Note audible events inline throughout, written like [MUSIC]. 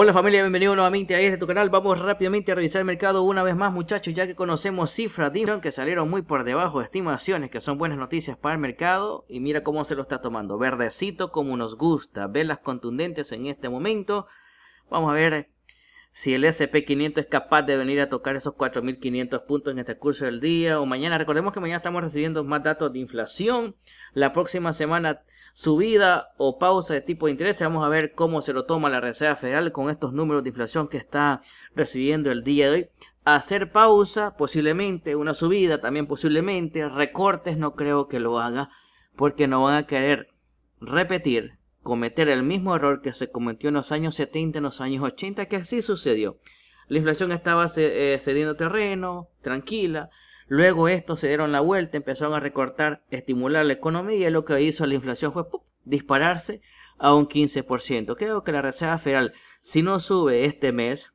Hola familia, bienvenido nuevamente a este tu canal. Vamos rápidamente a revisar el mercado una vez más muchachos, ya que conocemos cifras de inflación que salieron muy por debajo de estimaciones, que son buenas noticias para el mercado. Y mira cómo se lo está tomando, verdecito como nos gusta, velas contundentes en este momento. Vamos a ver si el SP500 es capaz de venir a tocar esos 4.500 puntos en este curso del día o mañana. Recordemos que mañana estamos recibiendo más datos de inflación. La próxima semana subida o pausa de tipo de interés. Vamos a ver cómo se lo toma la Reserva Federal con estos números de inflación que está recibiendo el día de hoy. Hacer pausa, posiblemente una subida, también posiblemente recortes, no creo que lo haga porque no van a querer repetir, cometer el mismo error que se cometió en los años 70, en los años 80, que así sucedió. La inflación estaba eh, cediendo terreno, tranquila, Luego estos se dieron la vuelta, empezaron a recortar, estimular la economía y lo que hizo la inflación fue dispararse a un 15%. Creo que la Reserva Federal, si no sube este mes,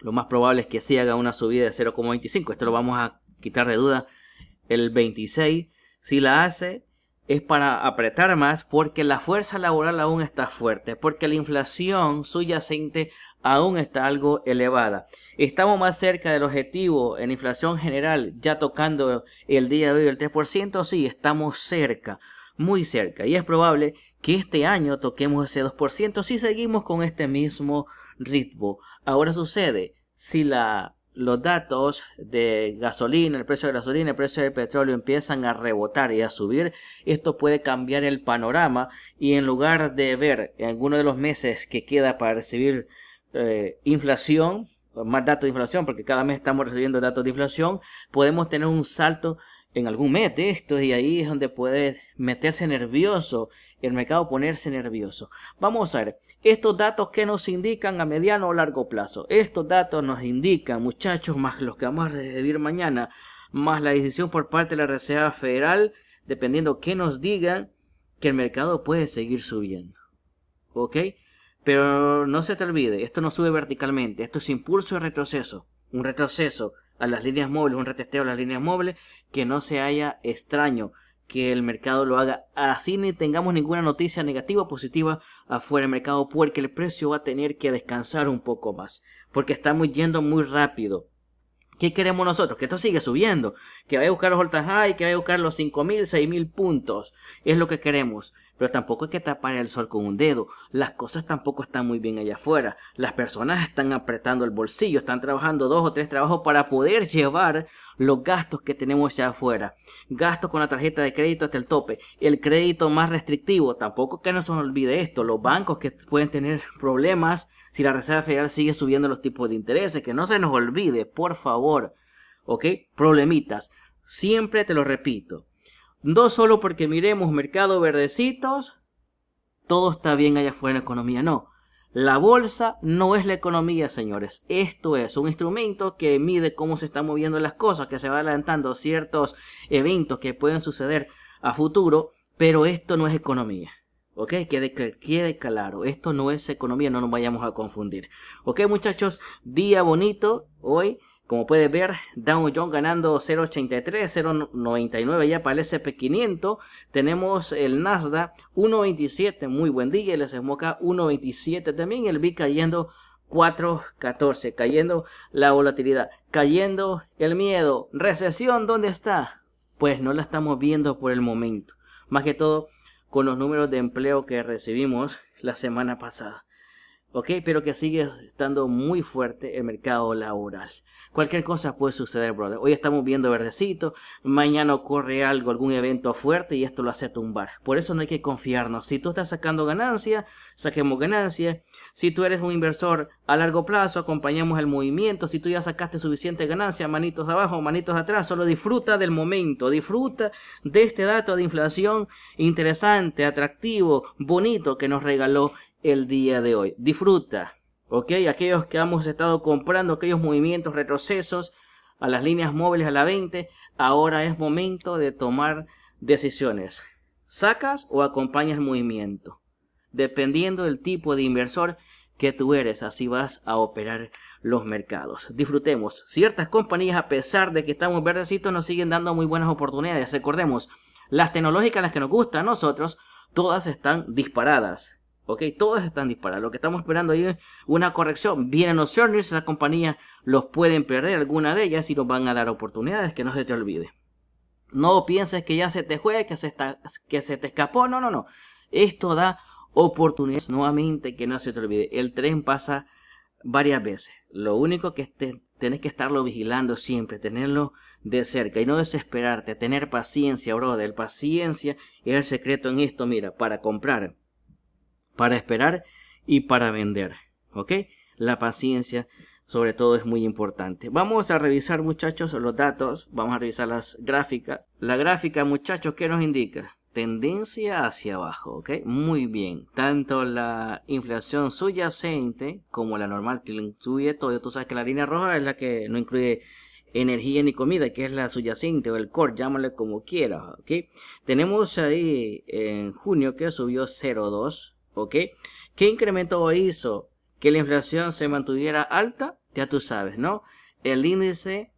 lo más probable es que sí haga una subida de 0,25. Esto lo vamos a quitar de duda el 26. Si la hace, es para apretar más porque la fuerza laboral aún está fuerte, porque la inflación subyacente aún está algo elevada. Estamos más cerca del objetivo en inflación general, ya tocando el día de hoy el 3%, sí, estamos cerca, muy cerca, y es probable que este año toquemos ese 2% si seguimos con este mismo ritmo. Ahora sucede, si la los datos de gasolina, el precio de gasolina, el precio del petróleo empiezan a rebotar y a subir, esto puede cambiar el panorama y en lugar de ver en alguno de los meses que queda para recibir eh, inflación, más datos de inflación, porque cada mes estamos recibiendo datos de inflación, podemos tener un salto en algún mes de esto y ahí es donde puede meterse nervioso el mercado ponerse nervioso. Vamos a ver, estos datos que nos indican a mediano o largo plazo. Estos datos nos indican, muchachos, más los que vamos a recibir mañana, más la decisión por parte de la Reserva Federal, dependiendo que nos digan, que el mercado puede seguir subiendo. ¿Ok? Pero no se te olvide, esto no sube verticalmente, esto es impulso y retroceso. Un retroceso a las líneas móviles, un retesteo a las líneas móviles que no se haya extraño que el mercado lo haga. Así ni tengamos ninguna noticia negativa o positiva afuera del mercado, porque el precio va a tener que descansar un poco más, porque estamos yendo muy rápido. ¿Qué queremos nosotros? Que esto sigue subiendo. Que vaya a buscar los altas high, que vaya a buscar los 5.000, 6.000 puntos. Es lo que queremos. Pero tampoco hay que tapar el sol con un dedo. Las cosas tampoco están muy bien allá afuera. Las personas están apretando el bolsillo, están trabajando dos o tres trabajos para poder llevar los gastos que tenemos allá afuera. Gastos con la tarjeta de crédito hasta el tope. El crédito más restrictivo. Tampoco que no se nos olvide esto. Los bancos que pueden tener problemas si la Reserva Federal sigue subiendo los tipos de intereses, que no se nos olvide, por favor, ¿ok? Problemitas, siempre te lo repito. No solo porque miremos mercado verdecitos, todo está bien allá afuera en la economía, no. La bolsa no es la economía, señores. Esto es un instrumento que mide cómo se están moviendo las cosas, que se van adelantando ciertos eventos que pueden suceder a futuro, pero esto no es economía. ¿Ok? Quede, quede claro. Esto no es economía, no nos vayamos a confundir. ¿Ok, muchachos? Día bonito hoy. Como puedes ver, Dow Jones ganando 0.83, 0.99 ya para el SP500. Tenemos el Nasdaq 1.27, muy buen día. El SMOCA 1.27 también. El BIC cayendo 4.14, cayendo la volatilidad, cayendo el miedo. Recesión, ¿dónde está? Pues no la estamos viendo por el momento. Más que todo, con los números de empleo que recibimos la semana pasada. ¿ok? Pero que sigue estando muy fuerte el mercado laboral. Cualquier cosa puede suceder, brother. Hoy estamos viendo verdecito, mañana ocurre algo, algún evento fuerte y esto lo hace tumbar. Por eso no hay que confiarnos. Si tú estás sacando ganancia, saquemos ganancia. Si tú eres un inversor a largo plazo, acompañamos el movimiento. Si tú ya sacaste suficiente ganancia, manitos abajo, manitos atrás, solo disfruta del momento. Disfruta de este dato de inflación interesante, atractivo, bonito que nos regaló el día de hoy. Disfruta, ¿ok? Aquellos que hemos estado comprando, aquellos movimientos, retrocesos a las líneas móviles a la 20, ahora es momento de tomar decisiones. ¿Sacas o acompañas el movimiento? Dependiendo del tipo de inversor que tú eres, así vas a operar los mercados. Disfrutemos. Ciertas compañías, a pesar de que estamos verdecitos, nos siguen dando muy buenas oportunidades. Recordemos, las tecnológicas, las que nos gustan a nosotros, todas están disparadas. ¿ok? Todos están disparados. Lo que estamos esperando ahí es una corrección. Vienen los earnings, las compañías los pueden perder, alguna de ellas, y nos van a dar oportunidades, que no se te olvide. No pienses que ya se te fue, que se, está, que se te escapó, no, no, no. Esto da oportunidades nuevamente, que no se te olvide. El tren pasa varias veces. Lo único que te, tenés que estarlo vigilando siempre, tenerlo de cerca y no desesperarte, tener paciencia, brother. Paciencia es el secreto en esto, mira, para comprar para esperar y para vender. ¿Ok? La paciencia sobre todo es muy importante. Vamos a revisar muchachos los datos, vamos a revisar las gráficas. La gráfica muchachos, ¿qué nos indica? Tendencia hacia abajo, ¿ok? Muy bien. Tanto la inflación subyacente como la normal que incluye todo. Tú sabes que la línea roja es la que no incluye energía ni comida, que es la subyacente o el core, llámale como quieras, ¿ok? Tenemos ahí en junio que subió 0,2 ¿Qué incremento hizo que la inflación se mantuviera alta? Ya tú sabes, ¿no? El índice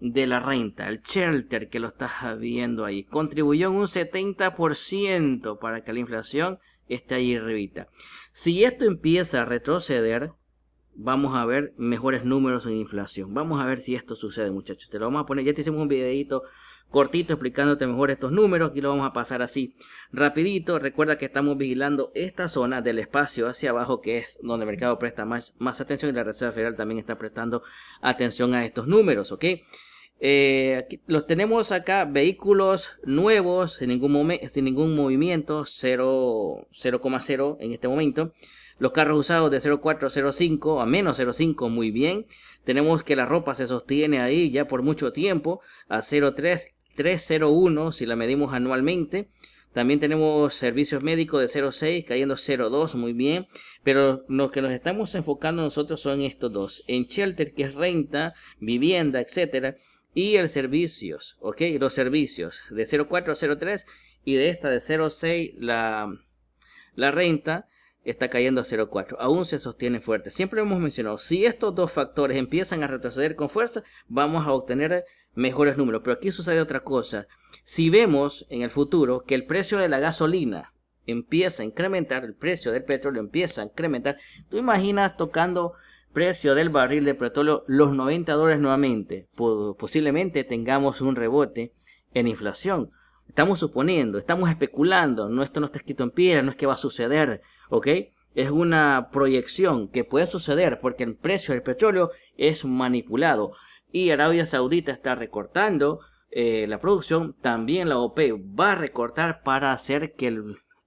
de la renta, el shelter que lo estás viendo ahí, contribuyó en un 70% para que la inflación esté ahí arribita. Si esto empieza a retroceder, vamos a ver mejores números en inflación. Vamos a ver si esto sucede, muchachos. Te lo vamos a poner, ya te hicimos un videito cortito explicándote mejor estos números. Aquí lo vamos a pasar así rapidito. Recuerda que estamos vigilando esta zona del espacio hacia abajo que es donde el mercado presta más, atención y la Reserva Federal también está prestando atención a estos números, ¿ok? Eh, los tenemos acá, vehículos nuevos, sin ningún, momento sin ningún movimiento, 0,0 en este momento. Los carros usados de 0,5 a menos 0,5, muy bien. Tenemos que la ropa se sostiene ahí ya por mucho tiempo, a 0,3 301 si la medimos anualmente. También tenemos servicios médicos de 0,6 cayendo 0,2, muy bien. Pero lo que nos estamos enfocando nosotros son estos dos. En shelter, que es renta, vivienda, etcétera. Y el servicios, ¿ok? Los servicios de 0,4 a 0,3 y de esta de 0,6 la, la renta está cayendo a 0,4. Aún se sostiene fuerte. Siempre hemos mencionado, si estos dos factores empiezan a retroceder con fuerza, vamos a obtener mejores números. Pero aquí sucede otra cosa. Si vemos en el futuro que el precio de la gasolina empieza a incrementar, el precio del petróleo empieza a incrementar, tú imaginas tocando precio del barril de petróleo los 90 dólares nuevamente. Posiblemente tengamos un rebote en inflación. Estamos suponiendo, estamos especulando, no, esto no está escrito en piedra, no es que va a suceder, ¿ok? Es una proyección que puede suceder porque el precio del petróleo es manipulado y Arabia Saudita está recortando eh, la producción, también la OP va a recortar para hacer que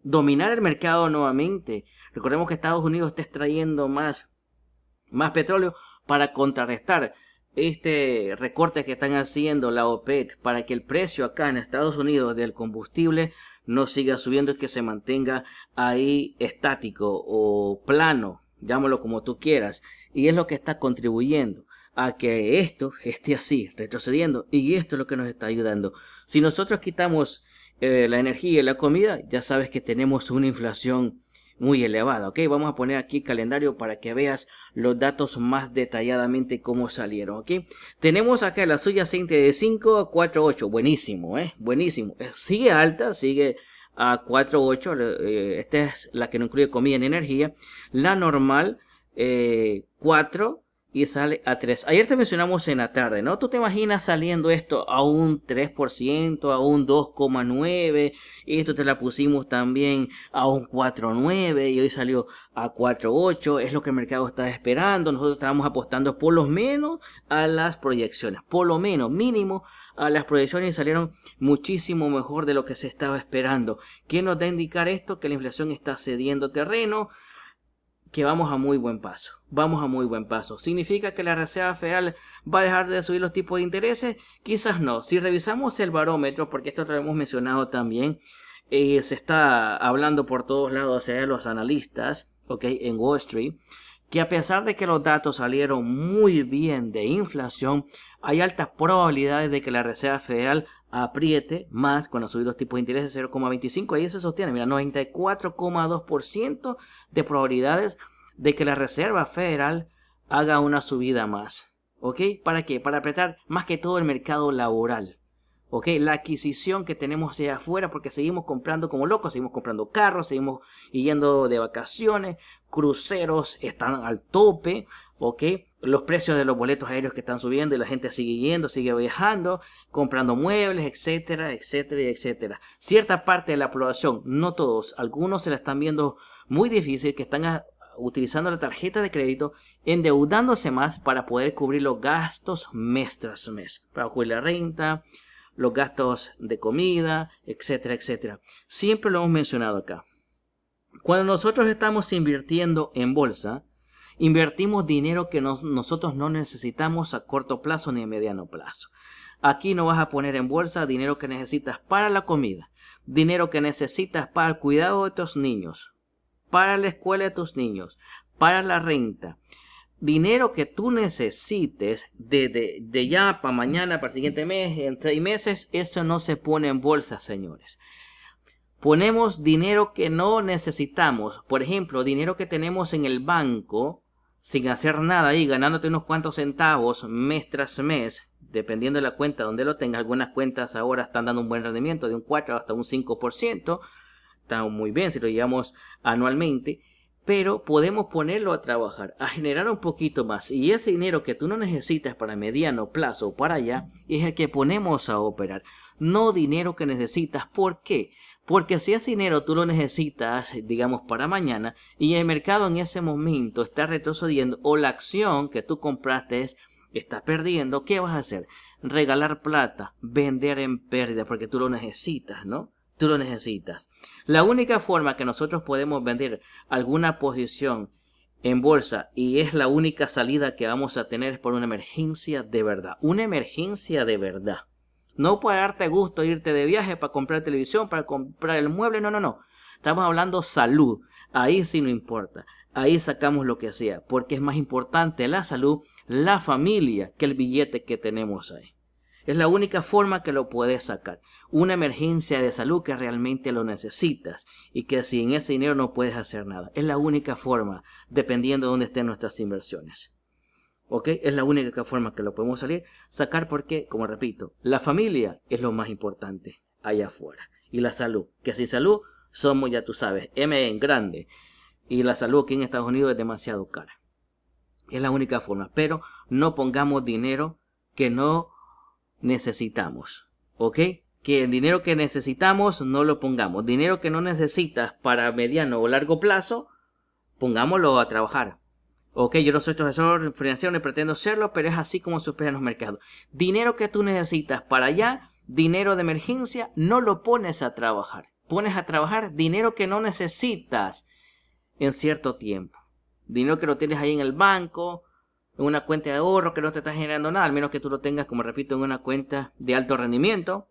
dominar el mercado nuevamente. Recordemos que Estados Unidos está extrayendo más, más petróleo para contrarrestar este recorte que están haciendo la OPEC para que el precio acá en Estados Unidos del combustible no siga subiendo y que se mantenga ahí estático o plano, llámalo como tú quieras, y es lo que está contribuyendo a que esto esté así, retrocediendo. Y esto es lo que nos está ayudando. Si nosotros quitamos eh, la energía y la comida, ya sabes que tenemos una inflación muy elevada. Ok, vamos a poner aquí calendario para que veas los datos más detalladamente cómo salieron. okay tenemos acá la suya ocho buenísimo, eh, buenísimo. Eh, sigue alta, sigue a 4.8, eh, esta es la que no incluye comida ni energía. La normal, 4, eh, y sale a 3. Ayer te mencionamos en la tarde, ¿no? Tú te imaginas saliendo esto a un 3%, a un 2,9%, esto te la pusimos también a un 4,9% y hoy salió a 4,8%, es lo que el mercado está esperando, nosotros estábamos apostando por lo menos a las proyecciones, por lo menos mínimo a las proyecciones y salieron muchísimo mejor de lo que se estaba esperando. ¿Qué nos da a indicar esto? Que la inflación está cediendo terreno, que vamos a muy buen paso. Vamos a muy buen paso. ¿Significa que la Reserva Federal va a dejar de subir los tipos de intereses? Quizás no. Si revisamos el barómetro, porque esto lo hemos mencionado también, eh, se está hablando por todos lados de los analistas, ok, en Wall Street, que a pesar de que los datos salieron muy bien de inflación, hay altas probabilidades de que la Reserva Federal apriete más cuando subir los tipos de interés de 0,25. Ahí se sostiene, mira, 94,2% de probabilidades de que la Reserva Federal haga una subida más. ¿Ok? ¿Para qué? Para apretar más que todo el mercado laboral. ¿Ok? La adquisición que tenemos allá afuera, porque seguimos comprando como locos, seguimos comprando carros, seguimos yendo de vacaciones, cruceros están al tope, los precios de los boletos aéreos que están subiendo y la gente sigue yendo, sigue viajando, comprando muebles, etcétera, etcétera, etcétera. Cierta parte de la población, no todos, algunos se la están viendo muy difícil, que están ah, utilizando la tarjeta de crédito, endeudándose más para poder cubrir los gastos mes tras mes, para cubrir la renta, los gastos de comida, etcétera, etcétera. Siempre lo hemos mencionado acá. Cuando nosotros estamos invirtiendo en bolsa, Invertimos dinero que nosotros no necesitamos a corto plazo ni a mediano plazo. Aquí no vas a poner en bolsa dinero que necesitas para la comida, dinero que necesitas para el cuidado de tus niños, para la escuela de tus niños, para la renta. Dinero que tú necesites de, de, ya para mañana, para el siguiente mes, en seis meses, eso no se pone en bolsa, señores. Ponemos dinero que no necesitamos, por ejemplo, dinero que tenemos en el banco sin hacer nada y ganándote unos cuantos centavos mes tras mes, dependiendo de la cuenta donde lo tengas, algunas cuentas ahora están dando un buen rendimiento de un 4 hasta un 5%, está muy bien si lo llevamos anualmente, pero podemos ponerlo a trabajar, a generar un poquito más y ese dinero que tú no necesitas para mediano plazo o para allá es el que ponemos a operar, no dinero que necesitas, ¿por qué? Porque si ese dinero tú lo necesitas, digamos, para mañana, y el mercado en ese momento está retrocediendo o la acción que tú compraste está perdiendo, ¿qué vas a hacer? Regalar plata, vender en pérdida, porque tú lo necesitas, ¿no? Tú lo necesitas. La única forma que nosotros podemos vender alguna posición en bolsa y es la única salida que vamos a tener es por una emergencia de verdad. Una emergencia de verdad. No puede darte gusto irte de viaje, para comprar televisión, para comprar el mueble, no, no, no. Estamos hablando salud. Ahí sí no importa. Ahí sacamos lo que sea, porque es más importante la salud, la familia, que el billete que tenemos ahí. Es la única forma que lo puedes sacar. Una emergencia de salud que realmente lo necesitas y que sin ese dinero no puedes hacer nada. Es la única forma, dependiendo de dónde estén nuestras inversiones. ¿Ok? Es la única forma que lo podemos salir, sacar porque, como repito, la familia es lo más importante allá afuera. Y la salud, que sin salud somos, ya tú sabes, M en grande. Y la salud aquí en Estados Unidos es demasiado cara. Es la única forma. Pero no pongamos dinero que no necesitamos. ¿Ok? Que el dinero que necesitamos no lo pongamos. Dinero que no necesitas para mediano o largo plazo, pongámoslo a trabajar. Ok, yo no soy profesor financiero, financiación, pretendo serlo, pero es así como se los mercados. Dinero que tú necesitas para allá, dinero de emergencia, no lo pones a trabajar. Pones a trabajar dinero que no necesitas en cierto tiempo. Dinero que lo tienes ahí en el banco, en una cuenta de ahorro que no te está generando nada, al menos que tú lo tengas, como repito, en una cuenta de alto rendimiento,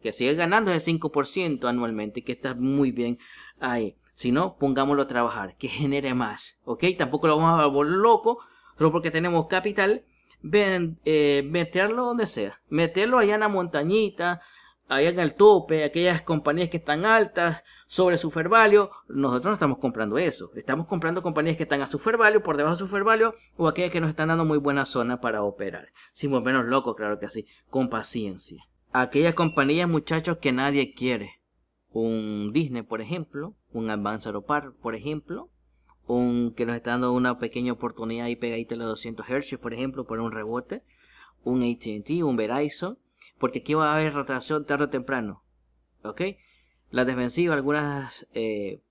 que sigue ganando ese 5% anualmente, y que está muy bien ahí. Si no, pongámoslo a trabajar, que genere más, ¿ok? Tampoco lo vamos a volver loco, solo porque tenemos capital, ven, eh, meterlo donde sea, meterlo allá en la montañita, allá en el tope, aquellas compañías que están altas, sobre su fair value, nosotros no estamos comprando eso. Estamos comprando compañías que están a su value, por debajo de su fair value, o aquellas que nos están dando muy buena zona para operar. Sin volvernos locos, claro que sí, con paciencia. Aquellas compañías, muchachos, que nadie quiere. Un Disney, por ejemplo, un Advance par, por ejemplo, un que nos está dando una pequeña oportunidad y pegadito a los 200 Hz, por ejemplo, por un rebote, un AT&T, un Verizon, porque aquí va a haber rotación tarde o temprano, ¿ok? Las defensivas, algunas eh,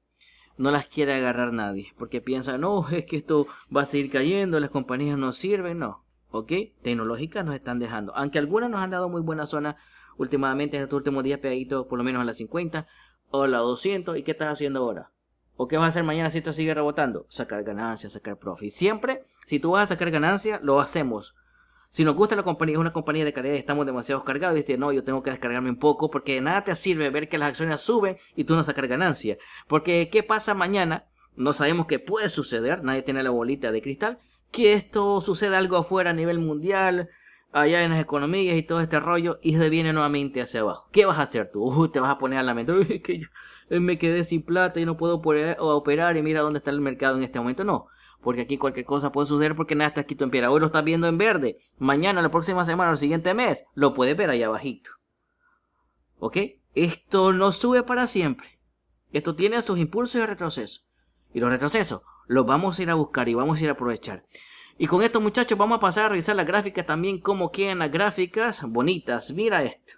no las quiere agarrar nadie, porque piensan, no, [LAUGHS] es que esto va a seguir cayendo, las compañías no sirven, no, ¿ok? Tecnológicas nos están dejando, aunque algunas nos han dado muy buena zona últimamente en estos últimos días pegadito por lo menos a las 50, Hola, 200 y qué estás haciendo ahora. ¿O qué vas a hacer mañana si esto sigue rebotando? Sacar ganancias, sacar profit. siempre, si tú vas a sacar ganancias, lo hacemos. Si nos gusta la compañía, es una compañía de calidad y estamos demasiado cargados, y dice, no, yo tengo que descargarme un poco porque nada te sirve ver que las acciones suben y tú no sacar ganancias. Porque, ¿qué pasa mañana? No sabemos qué puede suceder, nadie tiene la bolita de cristal, que esto suceda algo afuera a nivel mundial, allá en las economías y todo este rollo y se viene nuevamente hacia abajo. ¿Qué vas a hacer tú? Uh, te vas a poner a lamentar, [LAUGHS] Uy, que yo eh, me quedé sin plata y no puedo eh, operar y mira dónde está el mercado en este momento. No, porque aquí cualquier cosa puede suceder porque nada está escrito en piedra. Hoy lo estás viendo en verde, mañana, la próxima semana, el siguiente mes, lo puedes ver allá abajito. ¿Ok? Esto no sube para siempre. Esto tiene sus impulsos y retrocesos. Y los retrocesos los vamos a ir a buscar y vamos a ir a aprovechar. Y con esto muchachos vamos a pasar a revisar las gráficas también como quedan las gráficas bonitas. Mira esto.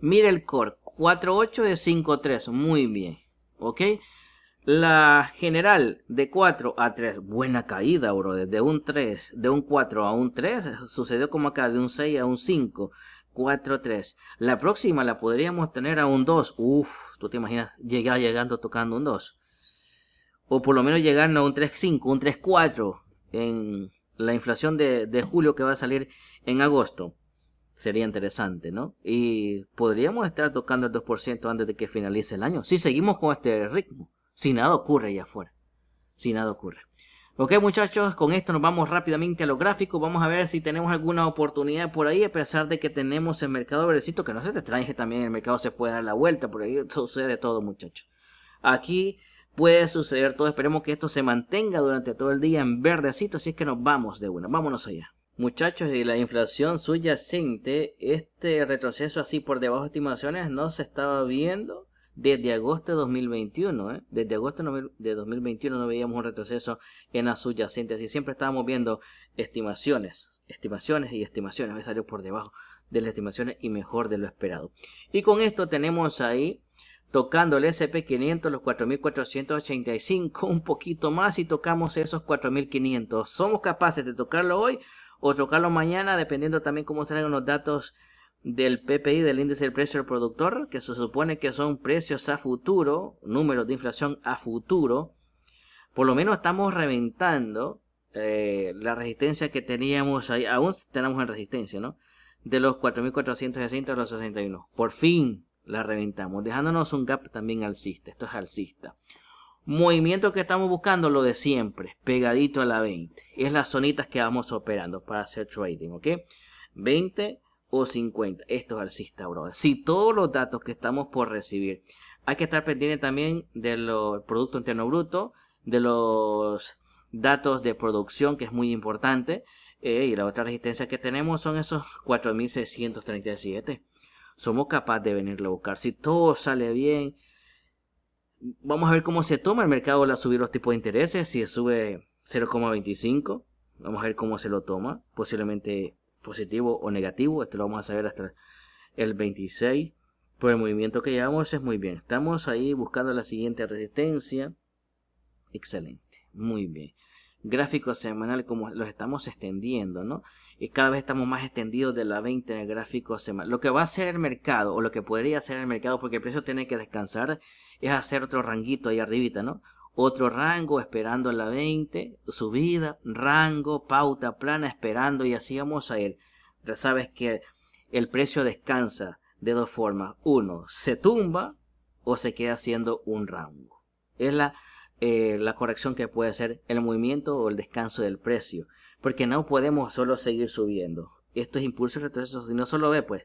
Mira el core. 4.8 de 5.3. Muy bien. ¿Ok? La general de 4 a 3. Buena caída, bro. Desde un 3, de un 4 a un 3. Sucedió como acá, de un 6 a un 5. 4-3. La próxima la podríamos tener a un 2. Uf, tú te imaginas llegar llegando tocando un 2. O por lo menos llegar a un 3-5, un 3-4 en la inflación de, julio que va a salir en agosto. Sería interesante, ¿no? Y podríamos estar tocando el 2% antes de que finalice el año. Si seguimos con este ritmo. Si nada ocurre allá afuera. Si nada ocurre. Ok muchachos, con esto nos vamos rápidamente a los gráficos. Vamos a ver si tenemos alguna oportunidad por ahí, a pesar de que tenemos el mercado verdecito, que no se te extrañe también, el mercado se puede dar la vuelta, por ahí [LAUGHS] sucede todo muchachos. Aquí puede suceder todo. Esperemos que esto se mantenga durante todo el día en verdecito, así es que nos vamos de una. Vámonos allá. Muchachos, y la inflación subyacente, este retroceso así por debajo de estimaciones no se estaba viendo desde agosto de 2021. ¿eh? Desde agosto de 2021 no veíamos un retroceso en la subyacente, así siempre estábamos viendo estimaciones, estimaciones y estimaciones. Hoy salió por debajo de las estimaciones y mejor de lo esperado. Y con esto tenemos ahí tocando el SP500, los 4.485, un poquito más y tocamos esos 4.500. Somos capaces de tocarlo hoy o tocarlo mañana, dependiendo también cómo salgan los datos del PPI, del índice del precio del productor, que se supone que son precios a futuro, números de inflación a futuro, por lo menos estamos reventando eh, la resistencia que teníamos ahí, aún tenemos en resistencia, ¿no? De los 4.460 a los 61. Por fin, la reventamos, dejándonos un gap también alcista. Esto es alcista. Movimiento que estamos buscando, lo de siempre, pegadito a la 20. Es las zonitas que vamos operando para hacer trading, ¿ok? 20 o 50. Esto es alcista, bro Si todos los datos que estamos por recibir. Hay que estar pendiente también del Producto Interno Bruto, de los datos de producción, que es muy importante. Eh, y la otra resistencia que tenemos son esos 4.637 somos capaces de venirlo a buscar. Si todo sale bien, vamos a ver cómo se toma el mercado la subir los tipos de intereses. Si sube 0,25, vamos a ver cómo se lo toma. Posiblemente positivo o negativo. Esto lo vamos a saber hasta el 26. Por el movimiento que llevamos es muy bien. Estamos ahí buscando la siguiente resistencia. Excelente. Muy bien. Gráfico semanal como los estamos extendiendo, ¿no? y cada vez estamos más extendidos de la 20 en el gráfico semanal. Lo que va a hacer el mercado, o lo que podría hacer el mercado, porque el precio tiene que descansar, es hacer otro ranguito ahí arribita, ¿no? Otro rango esperando la 20, subida, rango, pauta plana esperando y así vamos a ir. Ya sabes que el precio descansa de dos formas. Uno, se tumba o se queda haciendo un rango. Es la, eh, la corrección que puede ser... el movimiento o el descanso del precio porque no podemos solo seguir subiendo. Esto es impulso y retroceso, no solo ve pues.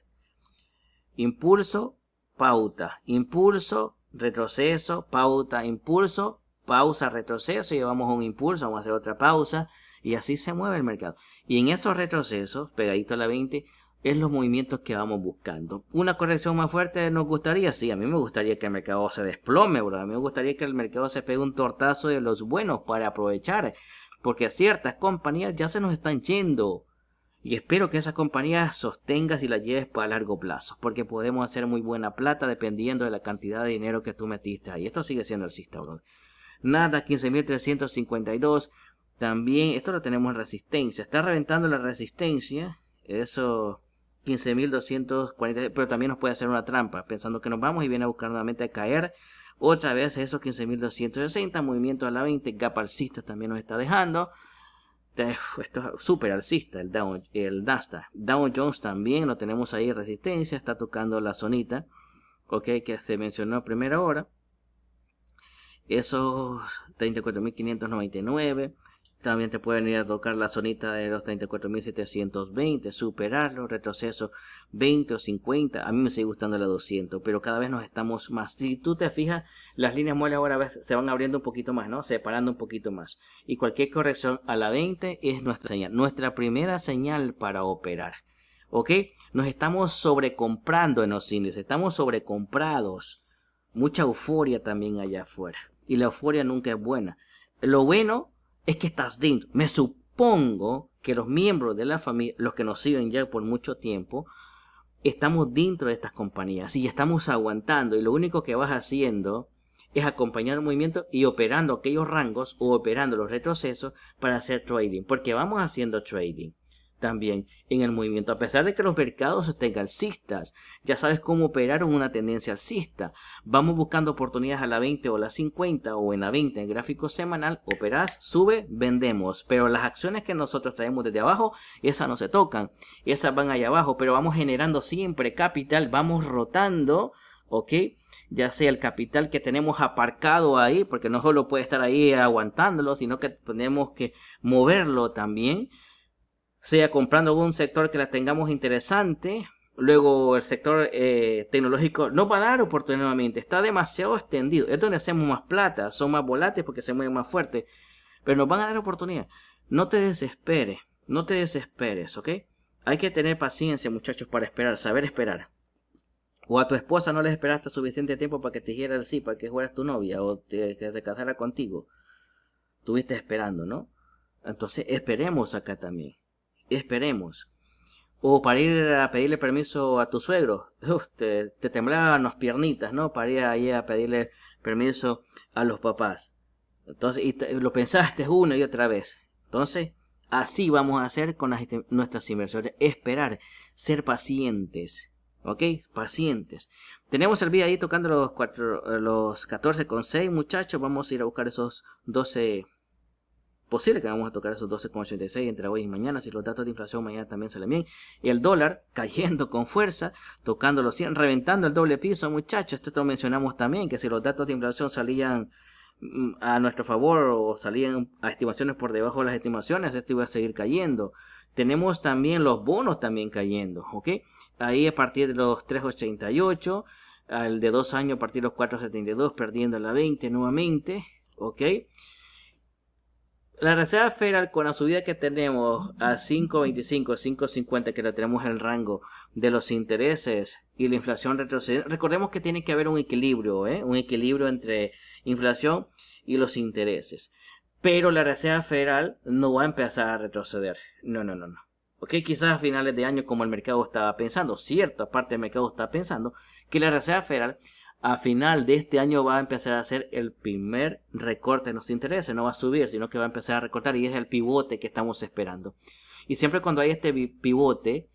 Impulso, pauta, impulso, retroceso, pauta, impulso, pausa, retroceso, llevamos un impulso, vamos a hacer otra pausa, y así se mueve el mercado. Y en esos retrocesos, pegadito a la 20, es los movimientos que vamos buscando. Una corrección más fuerte nos gustaría, sí, a mí me gustaría que el mercado se desplome, bro. A mí me gustaría que el mercado se pegue un tortazo de los buenos para aprovechar porque ciertas compañías ya se nos están yendo. Y espero que esas compañías sostengas y las lleves para largo plazo, porque podemos hacer muy buena plata dependiendo de la cantidad de dinero que tú metiste ahí. Esto sigue siendo el sistema. Nada, 15.352. También, esto lo tenemos en resistencia. Está reventando la resistencia. Eso, 15.240. Pero también nos puede hacer una trampa, pensando que nos vamos y viene a buscar nuevamente a caer. Otra vez esos 15.260, movimiento a la 20, gap alcista también nos está dejando. Esto es súper alcista el, Dow, el Dow Jones también lo tenemos ahí resistencia, está tocando la zonita, ok, que se mencionó a primera hora. Esos 34.599. También te pueden ir a tocar la zonita de los 34.720, superarlo, retroceso 20 o 50. A mí me sigue gustando la 200, pero cada vez nos estamos más. Si tú te fijas, las líneas muelas ahora se van abriendo un poquito más, ¿no? Separando un poquito más. Y cualquier corrección a la 20 es nuestra señal, nuestra primera señal para operar. ¿Ok? Nos estamos sobrecomprando en los índices, estamos sobrecomprados. Mucha euforia también allá afuera. Y la euforia nunca es buena. Lo bueno es que estás dentro. Me supongo que los miembros de la familia, los que nos siguen ya por mucho tiempo, estamos dentro de estas compañías y estamos aguantando y lo único que vas haciendo es acompañar el movimiento y operando aquellos rangos o operando los retrocesos para hacer trading, porque vamos haciendo trading también en el movimiento. A pesar de que los mercados estén alcistas, ya sabes cómo operar una tendencia alcista. Vamos buscando oportunidades a la 20 o la 50 o en la 20 en gráfico semanal. operas sube, vendemos. Pero las acciones que nosotros traemos desde abajo, esas no se tocan. Esas van allá abajo, pero vamos generando siempre capital, vamos rotando, ¿ok? ya sea el capital que tenemos aparcado ahí, porque no solo puede estar ahí aguantándolo, sino que tenemos que moverlo también sea comprando algún sector que la tengamos interesante. Luego el sector eh, tecnológico no va a dar oportunidad nuevamente, está demasiado extendido. Es donde hacemos más plata, son más volátiles porque se mueven más fuerte, pero nos van a dar oportunidad. No te desesperes, no te desesperes, ¿ok? Hay que tener paciencia, muchachos, para esperar, saber esperar. O a tu esposa no le esperaste suficiente tiempo para que te dijera el sí, para que fueras tu novia o que te casara contigo. Tuviste esperando, ¿no? Entonces esperemos acá también esperemos. O para ir a pedirle permiso a tu suegro. te, temblaban las piernitas, ¿no? Para ir ahí a pedirle permiso a los papás. Entonces, y lo pensaste una y otra vez. Entonces, así vamos a hacer con nuestras inversiones. Esperar, ser pacientes. ¿Ok? Pacientes. Tenemos el día ahí tocando los, cuatro, los 14 con 6, muchachos. Vamos a ir a buscar esos 12 posible que vamos a tocar esos 12,86 entre hoy y mañana, si los datos de inflación mañana también salen bien. El dólar cayendo con fuerza, tocando los 100, reventando el doble piso, muchachos. Esto lo mencionamos también, que si los datos de inflación salían mm, a nuestro favor o salían a estimaciones por debajo de las estimaciones, esto iba a seguir cayendo. Tenemos también los bonos también cayendo, ¿ok? Ahí a partir de los 3,88, al de dos años a partir de los 4,72, perdiendo la 20 nuevamente, ¿ok? La Reserva Federal, con la subida que tenemos a 5.25, 5.50, que la tenemos en el rango de los intereses y la inflación retroceder. recordemos que tiene que haber un equilibrio, ¿eh? un equilibrio entre inflación y los intereses. Pero la Reserva Federal no va a empezar a retroceder. No, no, no, no. ¿Ok? Quizás a finales de año, como el mercado estaba pensando, cierta parte del mercado estaba pensando, que la Reserva Federal a final de este año va a empezar a hacer el primer recorte nos los intereses, no va a subir, sino que va a empezar a recortar y es el pivote que estamos esperando. Y siempre cuando hay este pivote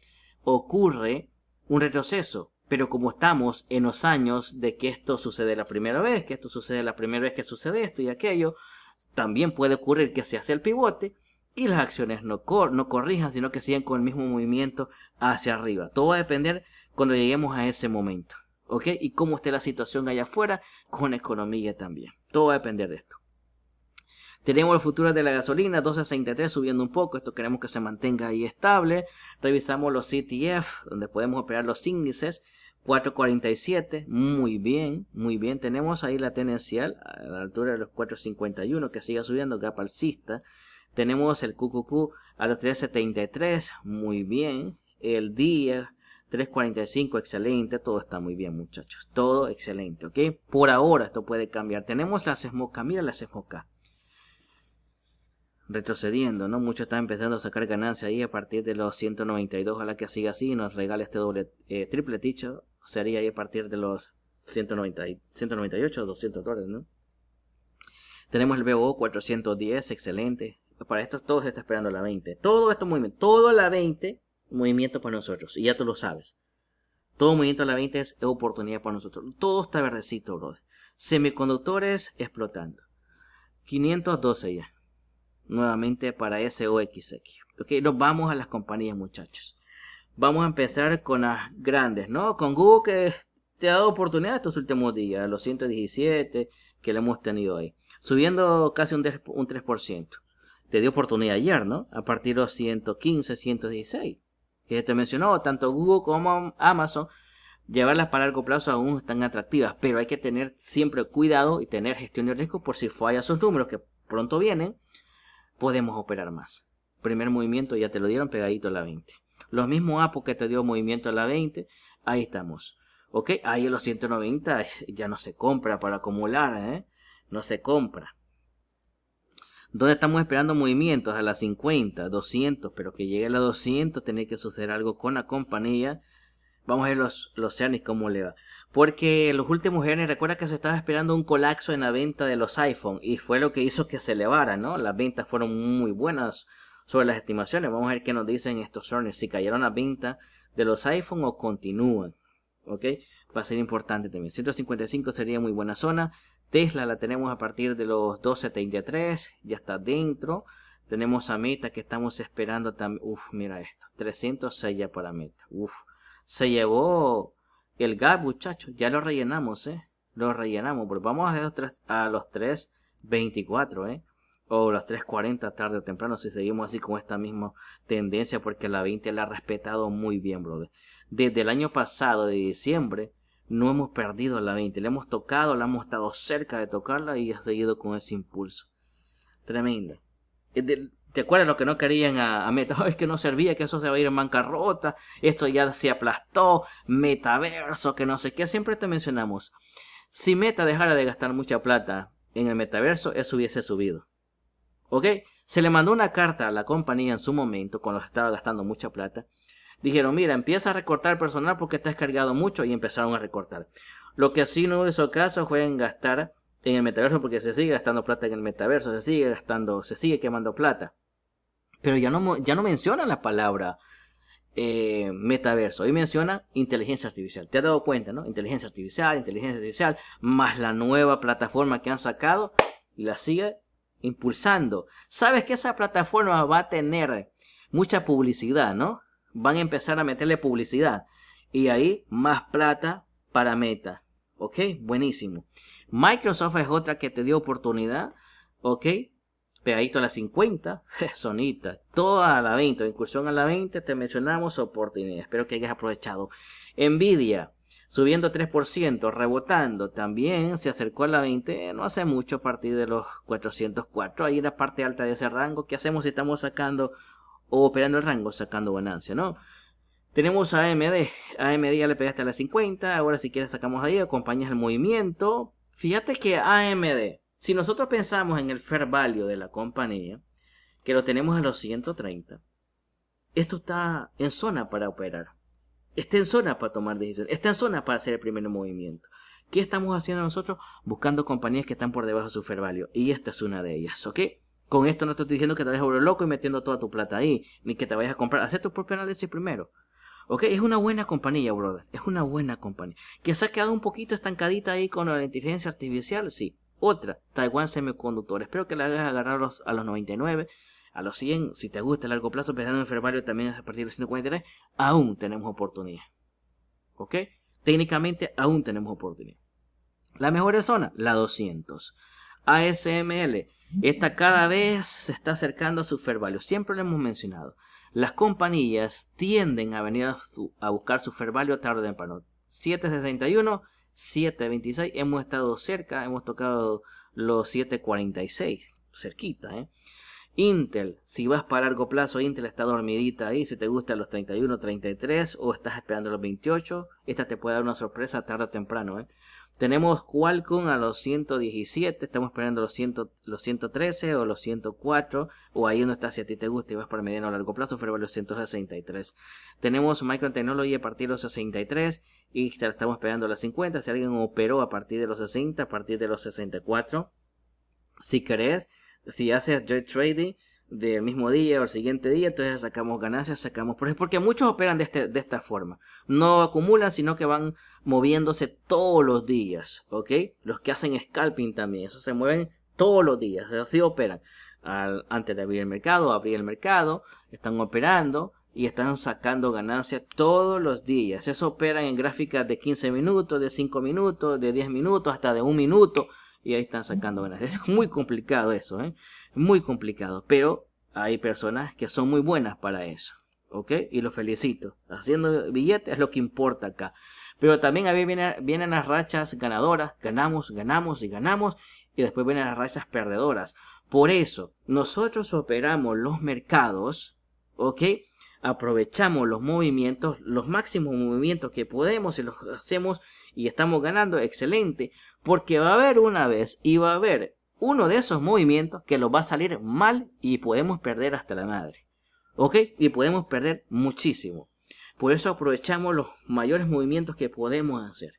ocurre un retroceso, pero como estamos en los años de que esto sucede la primera vez, que esto sucede la primera vez que sucede esto y aquello, también puede ocurrir que se hace el pivote y las acciones no, no corrijan, sino que siguen con el mismo movimiento hacia arriba. Todo va a depender cuando lleguemos a ese momento. ¿ok? Y cómo esté la situación allá afuera con economía también. Todo va a depender de esto. Tenemos el futuro de la gasolina, 12.63 subiendo un poco, esto queremos que se mantenga ahí estable. Revisamos los CTF, donde podemos operar los índices, 4.47, muy bien, muy bien. Tenemos ahí la tendencial a la altura de los 4.51, que siga subiendo, gap alcista. Tenemos el QQQ a los 3.73, muy bien. El día 3.45, excelente, todo está muy bien muchachos, todo excelente, ¿ok? Por ahora esto puede cambiar. Tenemos la sesmoca, mira la sesmoca. Retrocediendo, ¿no? Muchos están empezando a sacar ganancia ahí a partir de los 192, ojalá que siga así nos regale este doble, eh, triple ticho, sería ahí a partir de los 190, 198, 200 dólares, ¿no? Tenemos el BO 410, excelente. Para esto todo se está esperando la 20. Todo esto muy bien, todo a la 20 movimiento para nosotros. Y ya tú lo sabes. Todo movimiento a la venta es oportunidad para nosotros. Todo está verdecito, brother. Semiconductores explotando. 512 ya. Nuevamente para SOXX. Ok, nos vamos a las compañías, muchachos. Vamos a empezar con las grandes, ¿no? Con Google que te ha dado oportunidad estos últimos días, los 117 que le hemos tenido ahí. Subiendo casi un 3%. Te dio oportunidad ayer, ¿no? A partir de los 115, 116 que te mencionó, tanto Google como Amazon, llevarlas para largo plazo aún están atractivas, pero hay que tener siempre cuidado y tener gestión de riesgo por si fallas esos números que pronto vienen, podemos operar más. Primer movimiento ya te lo dieron pegadito a la 20. Los mismos Apple que te dio movimiento a la 20, ahí estamos. Ok, ahí en los 190 ya no se compra para acumular, ¿eh? no se compra. ¿Dónde estamos esperando movimientos a las 50, 200, pero que llegue a las 200 tiene que suceder algo con la compañía. Vamos a ver los, los Cernis cómo le va. Porque los últimos earnings recuerda que se estaba esperando un colapso en la venta de los iPhone y fue lo que hizo que se elevara, ¿no? Las ventas fueron muy buenas sobre las estimaciones. Vamos a ver qué nos dicen estos earnings, si cayeron las ventas de los iPhone o continúan, ¿ok? Va a ser importante también. 155 sería muy buena zona, Tesla la tenemos a partir de los 12.73. ya está dentro. Tenemos a Meta que estamos esperando también. Uf, mira esto, 306 ya para Meta. Uf, se llevó el gap, muchachos. Ya lo rellenamos, ¿eh? Lo rellenamos, pues vamos a los, a los 3.24, ¿eh? O los 3.40 tarde o temprano, si seguimos así con esta misma tendencia, porque la 20 la ha respetado muy bien, brother. Desde el año pasado, de diciembre, no hemos perdido la 20, la hemos tocado, la hemos estado cerca de tocarla y ha seguido con ese impulso. Tremenda. Eh, ¿Te acuerdas lo que no querían a, Meta? [LAUGHS] es que no servía, que eso se va a ir en bancarrota, esto ya se aplastó, metaverso, que no sé qué, siempre te mencionamos. Si Meta dejara de gastar mucha plata en el metaverso, eso hubiese subido. ¿Ok? Se le mandó una carta a la compañía en su momento, cuando estaba gastando mucha plata, Dijeron, mira, empieza a recortar personal porque está cargado mucho y empezaron a recortar. Lo que sí no hizo caso fue en gastar en el metaverso porque se sigue gastando plata en el metaverso, se sigue gastando, se sigue quemando plata. Pero ya no, ya no menciona la palabra eh, metaverso. Hoy menciona inteligencia artificial. Te has dado cuenta, ¿no? Inteligencia artificial, inteligencia artificial, más la nueva plataforma que han sacado y la sigue impulsando. Sabes que esa plataforma va a tener mucha publicidad, ¿no? van a empezar a meterle publicidad. Y ahí más plata para Meta. ¿Ok? Buenísimo. Microsoft es otra que te dio oportunidad. ¿Ok? Pegadito a las [LAUGHS] 50. Sonita. Toda a la 20. Incursión a la 20. Te mencionamos oportunidad. Espero que hayas aprovechado. Nvidia. Subiendo 3%. Rebotando. También se acercó a la 20. No hace mucho. A partir de los 404. Ahí la parte alta de ese rango. ¿Qué hacemos si estamos sacando o operando el rango sacando ganancia, ¿no? Tenemos AMD. AMD ya le pegaste a las 50. Ahora si quieres sacamos ahí, acompañas el movimiento. Fíjate que AMD, si nosotros pensamos en el fair value de la compañía, que lo tenemos a los 130, esto está en zona para operar. Está en zona para tomar decisiones. Está en zona para hacer el primer movimiento. ¿Qué estamos haciendo nosotros? Buscando compañías que están por debajo de su fair value. Y esta es una de ellas, ¿ok? Con esto no te estoy diciendo que te vayas a loco y metiendo toda tu plata ahí, ni que te vayas a comprar. Haz tu propio análisis primero. ¿Ok? Es una buena compañía, brother. Es una buena compañía. Que se ha quedado un poquito estancadita ahí con la inteligencia artificial, sí. Otra, Taiwán Semiconductor. Espero que la hagas agarrar a los, 99, a los 100, si te gusta el largo plazo, empezando pues en enfermario también a partir de los 143, aún tenemos oportunidad. ¿Ok? Técnicamente aún tenemos oportunidad. La mejor zona, la 200. ASML. Esta cada vez se está acercando a su fair value. Siempre lo hemos mencionado. Las compañías tienden a venir a, buscar su fair value tarde o temprano. 761, 726. Hemos estado cerca, hemos tocado los 746. Cerquita, ¿eh? Intel, si vas para largo plazo, Intel está dormidita ahí. Si te gusta los 31, 33 o estás esperando los 28, esta te puede dar una sorpresa tarde o temprano. ¿eh? Tenemos Qualcomm a los 117, estamos esperando los, 113 o los 104, o ahí uno está si a ti te gusta y vas para mediano o largo plazo, pero los 163. Tenemos Micron Technology a partir de los 63 y estamos esperando los 50. Si alguien operó a partir de los 60, a partir de los 64, si querés, si haces joy trading, del mismo día o el siguiente día, entonces sacamos ganancias, sacamos por porque muchos operan de, este, de esta forma, no acumulan, sino que van moviéndose todos los días, ¿ok? Los que hacen scalping también, eso se mueven todos los días, así operan. Al, antes de abrir el mercado, abrir el mercado, están operando y están sacando ganancias todos los días. Eso operan en gráficas de 15 minutos, de 5 minutos, de 10 minutos, hasta de un minuto y ahí están sacando ganancias. Es muy complicado eso, ¿eh? muy complicado, pero hay personas que son muy buenas para eso. ¿Ok? Y los felicito. Haciendo billetes es lo que importa acá. Pero también a vienen, vienen las rachas ganadoras. Ganamos, ganamos y ganamos. Y después vienen las rachas perdedoras. Por eso, nosotros operamos los mercados. ¿Ok? Aprovechamos los movimientos, los máximos movimientos que podemos y los hacemos y estamos ganando. Excelente. Porque va a haber una vez y va a haber uno de esos movimientos que los va a salir mal y podemos perder hasta la madre. ¿Ok? Y podemos perder muchísimo. Por eso aprovechamos los mayores movimientos que podemos hacer.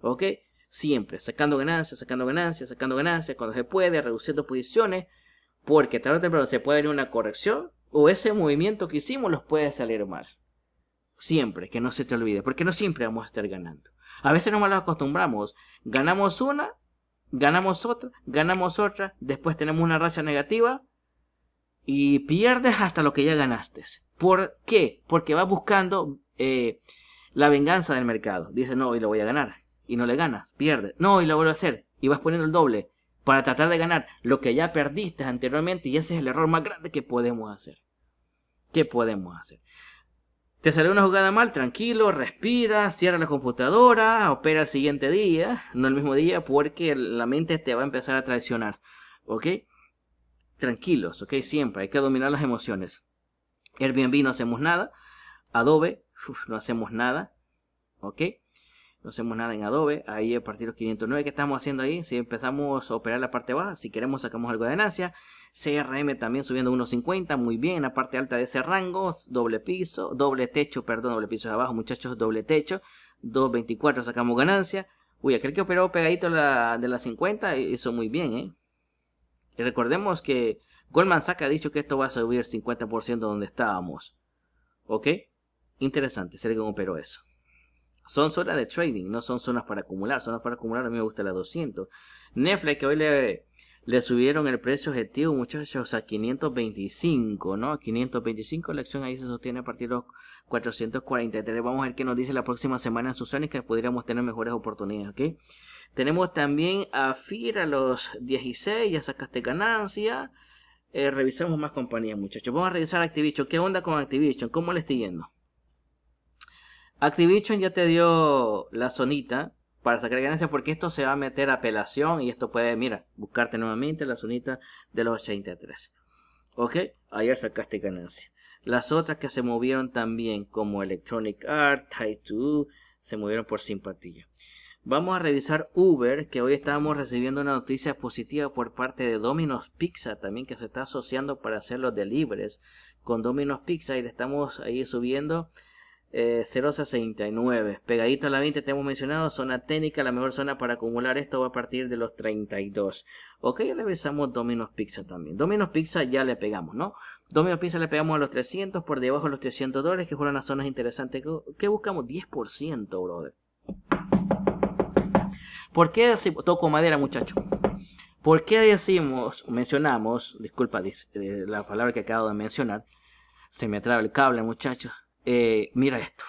¿Ok? Siempre sacando ganancias, sacando ganancias, sacando ganancias, cuando se puede, reduciendo posiciones, porque tarde o temprano se puede venir una corrección o ese movimiento que hicimos los puede salir mal. Siempre, que no se te olvide, porque no siempre vamos a estar ganando. A veces no nos acostumbramos, ganamos una ganamos otra, ganamos otra, después tenemos una racha negativa y pierdes hasta lo que ya ganaste. ¿Por qué? Porque vas buscando eh, la venganza del mercado. Dice, no, hoy lo voy a ganar. Y no le ganas, pierdes. No, y lo vuelvo a hacer. Y vas poniendo el doble para tratar de ganar lo que ya perdiste anteriormente y ese es el error más grande que podemos hacer. ¿Qué podemos hacer? Te sale una jugada mal, tranquilo, respira, cierra la computadora, opera el siguiente día, no el mismo día, porque la mente te va a empezar a traicionar. ¿Ok? Tranquilos, ¿ok? Siempre, hay que dominar las emociones. Airbnb no hacemos nada. Adobe, no hacemos nada. ¿Ok? No hacemos nada en Adobe. Ahí a partir de los 509 que estamos haciendo ahí, si empezamos a operar la parte baja, si queremos sacamos algo de ganancia. CRM también subiendo 1.50, muy bien, en parte alta de ese rango, doble piso, doble techo, perdón, doble piso de abajo, muchachos, doble techo, 2.24 sacamos ganancia. Uy, aquel que operó pegadito la, de las 50 eh, hizo muy bien, ¿eh? Y recordemos que Goldman Sachs ha dicho que esto va a subir 50% donde estábamos. ¿Ok? Interesante, sé que operó eso. Son zonas de trading, no son zonas para acumular. Zonas para acumular a mí me gusta la 200. Netflix que hoy le le subieron el precio objetivo, muchachos, a 525, ¿no? 525, la acción ahí se sostiene a partir de los 443. Vamos a ver qué nos dice la próxima semana en y que pudiéramos tener mejores oportunidades, ¿ok? Tenemos también a FIR a los 16, ya sacaste ganancia. Eh, revisamos más compañías, muchachos. Vamos a revisar Activision. ¿Qué onda con Activision? ¿Cómo le estoy yendo? Activision ya te dio la zonita para sacar ganancia porque esto se va a meter a apelación y esto puede, mira, buscarte nuevamente la zonita de los 83. Ok, ayer sacaste ganancia. Las otras que se movieron también como Electronic Art, Taito, se movieron por simpatía. Vamos a revisar Uber, que hoy estábamos recibiendo una noticia positiva por parte de Domino's Pizza, también que se está asociando para hacer los delibres con Domino's Pizza y le estamos ahí subiendo 0.69. Eh, Pegadito a la 20 te hemos mencionado, zona técnica, la mejor zona para acumular esto va a partir de los 32. Ok, ya le besamos Domino's Pizza también. Domino's Pizza ya le pegamos, ¿no? Domino's Pizza le pegamos a los 300, por debajo de los 300 dólares, que fueron las zonas interesantes ¿Qué buscamos. 10%, brother. ¿Por qué decimos, toco madera, muchachos ¿Por qué decimos, mencionamos, disculpa eh, la palabra que acabo de mencionar, se me trae el cable, muchachos? Eh, mira esto.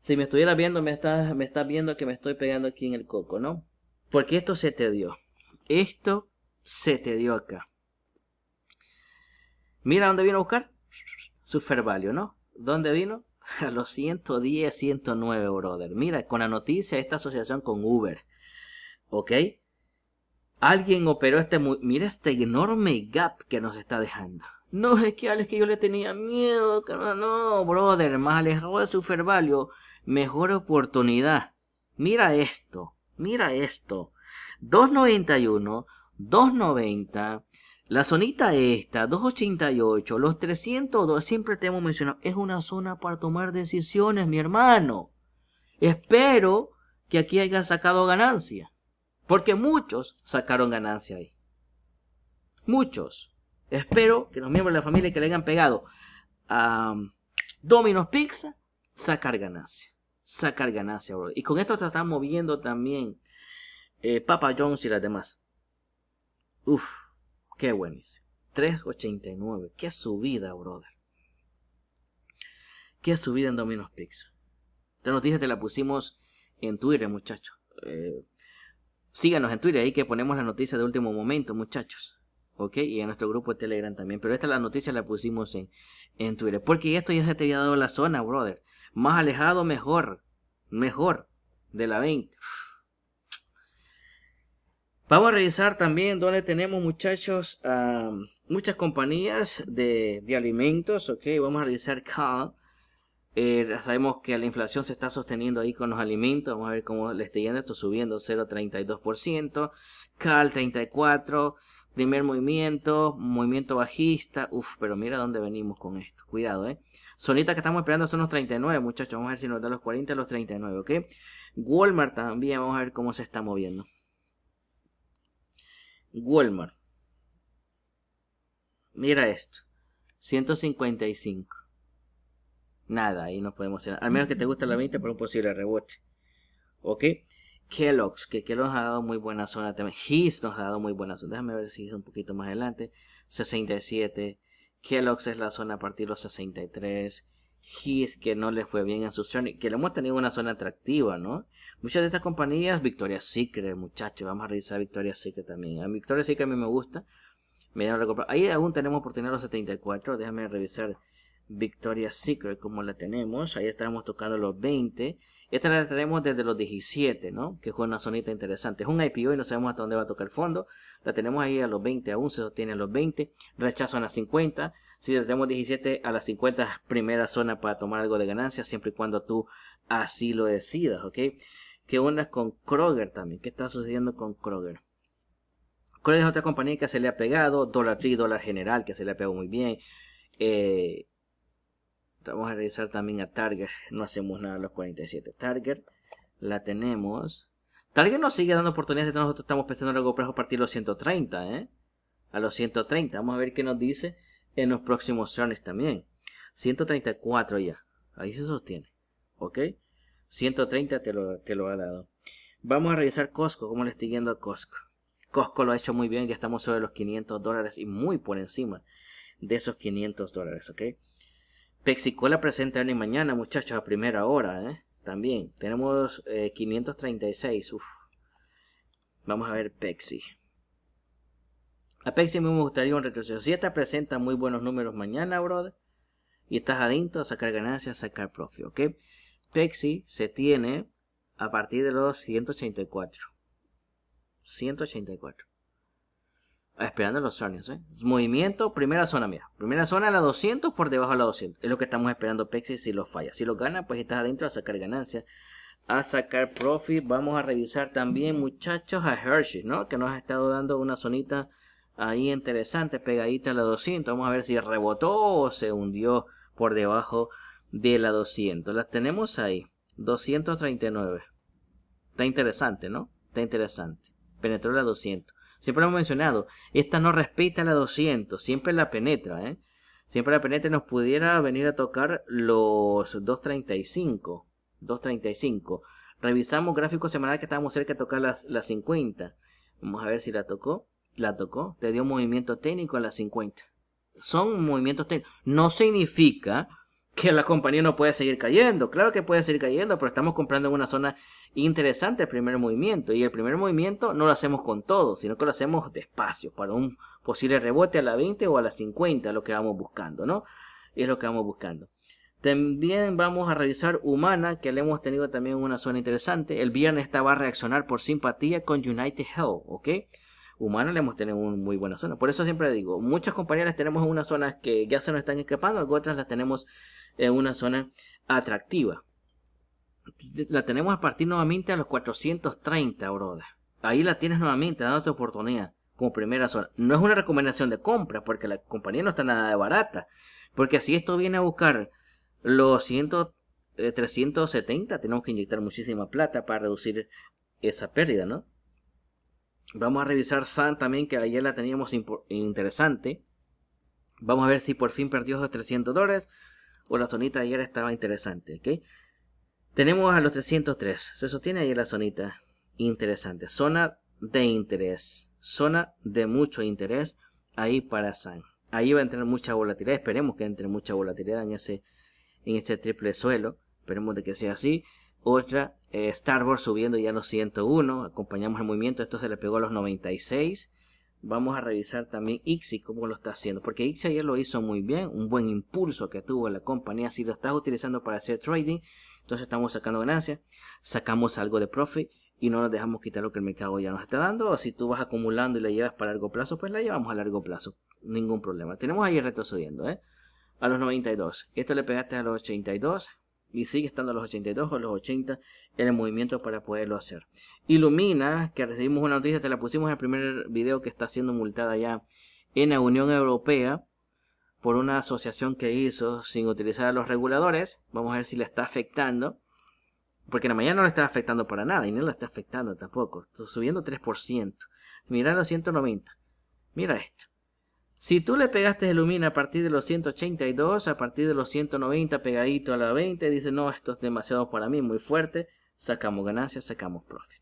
Si me estuviera viendo, me estás, me estás viendo que me estoy pegando aquí en el coco, ¿no? Porque esto se te dio. Esto se te dio acá. Mira dónde vino a buscar. su value, ¿no? ¿Dónde vino? [LAUGHS] A los 110, 109, brother. Mira, con la noticia esta asociación con Uber. ¿Ok? Alguien operó este... Mira este enorme gap que nos está dejando. No, es que Alex, que yo le tenía miedo. no, brother, más alejado de su Value, mejor oportunidad. Mira esto, mira esto. 291, 290, la zonita esta, 288, los 302, siempre te hemos mencionado, es una zona para tomar decisiones, mi hermano. Espero que aquí haya sacado ganancia, porque muchos sacaron ganancia ahí. Muchos. Espero que los miembros de la familia que le hayan pegado a Domino's Pizza sacar ganancia. Sacar ganancia, Y con esto se están moviendo también eh, Papa Jones y las demás. Uf, qué buenísimo. 3.89. Qué subida, brother. Qué subida en Domino's Pizza. Esta noticia te la pusimos en Twitter, muchachos. Eh, síganos en Twitter ahí que ponemos la noticia de último momento, muchachos. ¿ok? Y en nuestro grupo de Telegram también. Pero esta la noticia la pusimos en, Twitter. Porque esto ya se te ha dado la zona, brother. Más alejado, mejor. Mejor. De la 20. Vamos a revisar también dónde tenemos, muchachos, ah, muchas compañías de, alimentos, ¿ok? Vamos a revisar Cal. Eh, sabemos que la inflación se está sosteniendo ahí con los alimentos. Vamos a ver cómo le está yendo. Esto subiendo 0.32%. Cal 34. Primer movimiento, movimiento bajista. Uf, pero mira dónde venimos con esto. Cuidado, ¿eh? Sonita que estamos esperando son los 39, muchachos. Vamos a ver si nos da los 40 los 39, ¿ok? Walmart también, vamos a ver cómo se está moviendo. Walmart. Mira esto. 155. Nada, ahí no podemos... Al menos que te guste la venta por un posible rebote. ¿Ok? Kellogg's, que Kellogg's ha dado muy buena zona también. His nos ha dado muy buena zona. Déjame ver si es un poquito más adelante. 67. Kellogg's es la zona a partir de los 63. His, que no le fue bien en su zona. Que le hemos tenido una zona atractiva, ¿no? Muchas de estas compañías, Victoria Secret, muchachos. Vamos a revisar Victoria Secret también. A Victoria Secret a mí me gusta. Me Ahí aún tenemos por tener los 74. Déjame revisar Victoria Secret como la tenemos. Ahí estamos tocando los 20. Esta la tenemos desde los 17, ¿no? Que fue una zonita interesante. Es un IPO y no sabemos hasta dónde va a tocar el fondo. La tenemos ahí a los 20, aún se sostiene a los 20. Rechazo a las 50. Si tenemos 17 a las 50, primera zona para tomar algo de ganancia, siempre y cuando tú así lo decidas, ¿ok? ¿Qué unas con Kroger también? ¿Qué está sucediendo con Kroger? Kroger es otra compañía que se le ha pegado, Dollar Tree, Dollar General, que se le ha pegado muy bien. Eh, Vamos a revisar también a Target. No hacemos nada a los 47. Target la tenemos. Target nos sigue dando oportunidades. Nosotros estamos pensando en algo plazo a partir de los 130, ¿eh? A los 130. Vamos a ver qué nos dice en los próximos Zones también. 134 ya. Ahí se sostiene. ¿Ok? 130 te lo, ha dado. Vamos a revisar Costco. ¿Cómo le estoy yendo a Costco? Costco lo ha hecho muy bien. Ya estamos sobre los 500 dólares y muy por encima de esos 500 dólares. ¿Ok? Pexi presenta hoy y mañana, muchachos, a primera hora, ¿eh? También. Tenemos 536, eh, Vamos a ver Pexi. A Pexi me gustaría un retroceso. Si esta presenta muy buenos números mañana, brother. Y estás adinto a sacar ganancias, a sacar profit, ¿ok? Pexi se tiene a partir de los 184. 184 esperando los earnings, ¿eh? Movimiento, primera zona, mira. Primera zona la 200 por debajo de la 200. Es lo que estamos esperando Pexi si lo falla. Si lo gana, pues estás adentro a sacar ganancias. A sacar profit. Vamos a revisar también, muchachos, a Hershey, ¿no? Que nos ha estado dando una zonita ahí interesante, pegadita a la 200. Vamos a ver si rebotó o se hundió por debajo de la 200. Las tenemos ahí. 239. Está interesante, ¿no? Está interesante. Penetró la 200. Siempre lo hemos mencionado. Esta no respeta la 200, siempre la penetra, ¿eh? Siempre la penetra nos pudiera venir a tocar los 235. 235. Revisamos gráfico semanal que estábamos cerca de tocar las, las 50. Vamos a ver si la tocó. La tocó. Te dio movimiento técnico a las 50. Son movimientos técnicos. No significa que la compañía no puede seguir cayendo. Claro que puede seguir cayendo, pero estamos comprando en una zona interesante el primer movimiento. Y el primer movimiento no lo hacemos con todo, sino que lo hacemos despacio, para un posible rebote a la 20 o a la 50, lo que vamos buscando, ¿no? y Es lo que vamos buscando. También vamos a revisar Humana, que le hemos tenido también una zona interesante. El viernes estaba a reaccionar por simpatía con United Health, ¿ok? Humana le hemos tenido una muy buena zona. Por eso siempre digo, muchas compañías las tenemos en unas zonas que ya se nos están escapando, algunas las tenemos en una zona atractiva. La tenemos a partir nuevamente a los 430, broda... Ahí la tienes nuevamente, dándote oportunidad como primera zona. No es una recomendación de compra porque la compañía no está nada de barata. Porque si esto viene a buscar los 100, 370, eh, tenemos que inyectar muchísima plata para reducir esa pérdida, ¿no? Vamos a revisar San también, que ayer la teníamos interesante. Vamos a ver si por fin perdió esos 300 dólares o la zonita ayer estaba interesante. ok Tenemos a los 303. Se sostiene ahí la zonita interesante. Zona de interés. Zona de mucho interés ahí para San. Ahí va a entrar mucha volatilidad. Esperemos que entre mucha volatilidad en ese en este triple suelo. Esperemos de que sea así. Otra, eh, Starboard subiendo ya a los 101. Acompañamos el movimiento. Esto se le pegó a los 96 vamos a revisar también ICSI, cómo lo está haciendo, porque Ixi ayer lo hizo muy bien, un buen impulso que tuvo la compañía, si lo estás utilizando para hacer trading, entonces estamos sacando ganancias, sacamos algo de profit y no nos dejamos quitar lo que el mercado ya nos está dando, o si tú vas acumulando y la llevas para largo plazo, pues la llevamos a largo plazo, ningún problema. Tenemos ahí retrocediendo, ¿eh? A los 92, esto le pegaste a los 82, y sigue estando a los 82 o los 80 en el movimiento para poderlo hacer. Ilumina, que recibimos una noticia, te la pusimos en el primer video que está siendo multada ya en la Unión Europea por una asociación que hizo sin utilizar a los reguladores. Vamos a ver si le está afectando. Porque en la mañana no le está afectando para nada y no le está afectando tampoco. Está subiendo 3%. Mira los 190. Mira esto. Si tú le pegaste el lumina a partir de los 182, a partir de los 190 pegadito a la 20, dice, no, esto es demasiado para mí, muy fuerte, sacamos ganancias, sacamos profit.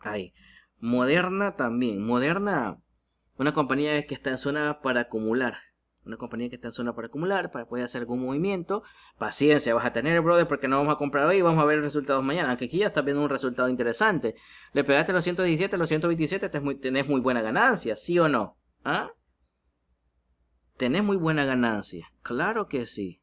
Ahí. Moderna también. Moderna, una compañía que está en zona para acumular. Una compañía que está en zona para acumular, para poder hacer algún movimiento. Paciencia vas a tener, brother, porque no vamos a comprar hoy vamos a ver resultados mañana. Aunque aquí ya estás viendo un resultado interesante. Le pegaste los 117, los 127, tenés muy, tenés muy buena ganancia, ¿sí o no? ¿Ah? Tenés muy buena ganancia. Claro que sí.